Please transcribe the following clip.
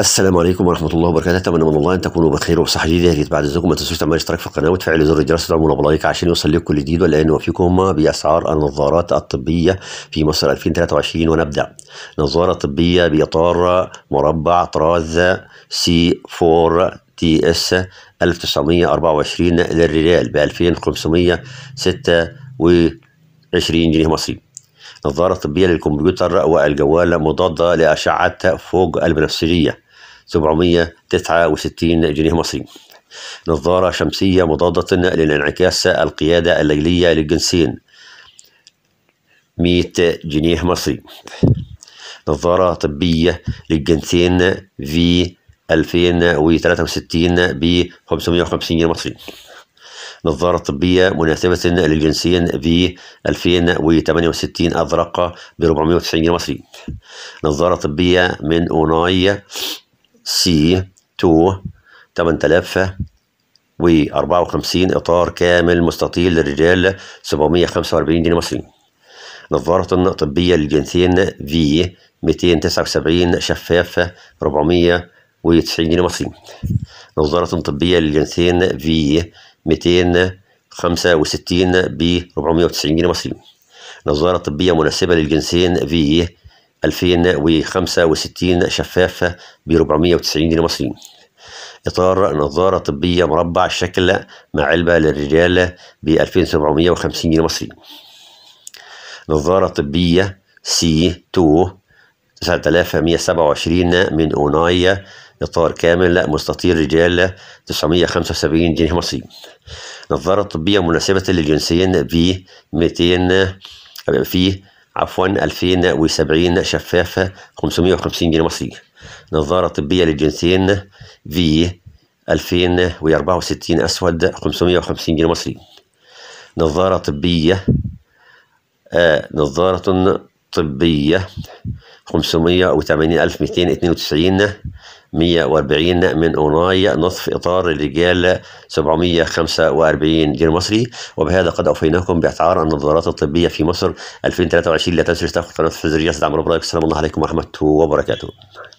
السلام عليكم ورحمه الله وبركاته اتمنى من الله ان تكونوا بخير وبصحه جديده يا ريت بعد اذنكم ما تنسوش تعملوا اشتراك في القناه وتفعل زر الجرس وتعملوا بلايك عشان يوصل لكم كل جديد والان وفيكم باسعار النظارات الطبيه في مصر 2023 ونبدا نظاره طبيه باطار مربع طراز سي 4 تي اس 1924 للريال ب 2526 جنيه مصري نظارة طبية للكمبيوتر والجوال مضادة لأشعة فوق البنفسجية 769 جنيه مصري نظارة شمسية مضادة للانعكاس القيادة الليلية للجنسين 100 جنيه مصري نظارة طبية للجنسين في 2063 ب 550 جنيه مصري نظارة طبية مناسبة للجنسين في 2068 أزرق ب 490 جنيه مصري نظارة طبية من أوناي سي 2 8000 و54 اطار كامل مستطيل للرجال 745 جنيه مصري نظارة طبية للجنسين في 279 شفافة 490 جنيه مصري نظارة طبية للجنسين في 265 ب 490 جنيه مصري نظارة طبية مناسبة للجنسين في 2065 شفافة ب 490 جنيه مصري إطار نظارة طبية مربع الشكل مع علبة للرجال ب 2750 جنيه مصري نظارة طبية سي 2 9127 من أونايا إطار كامل مستطيل رجال 975 جنيه مصري نظارة طبية مناسبة للجنسين في 200 في عفوا 2070 شفافة 550 جنيه مصري نظارة طبية للجنسين في 2064 أسود 550 جنيه مصري نظارة طبية آه نظارة طبية 580,292 140 من أوناي نصف إطار الرجال 745 جنيه مصري وبهذا قد أوفيناكم بأسعار النظارات الطبية في مصر 2023 لا تنسوا الاشتراك في قناة الفزرية استدعم ربنا السلام عليكم ورحمة الله وبركاته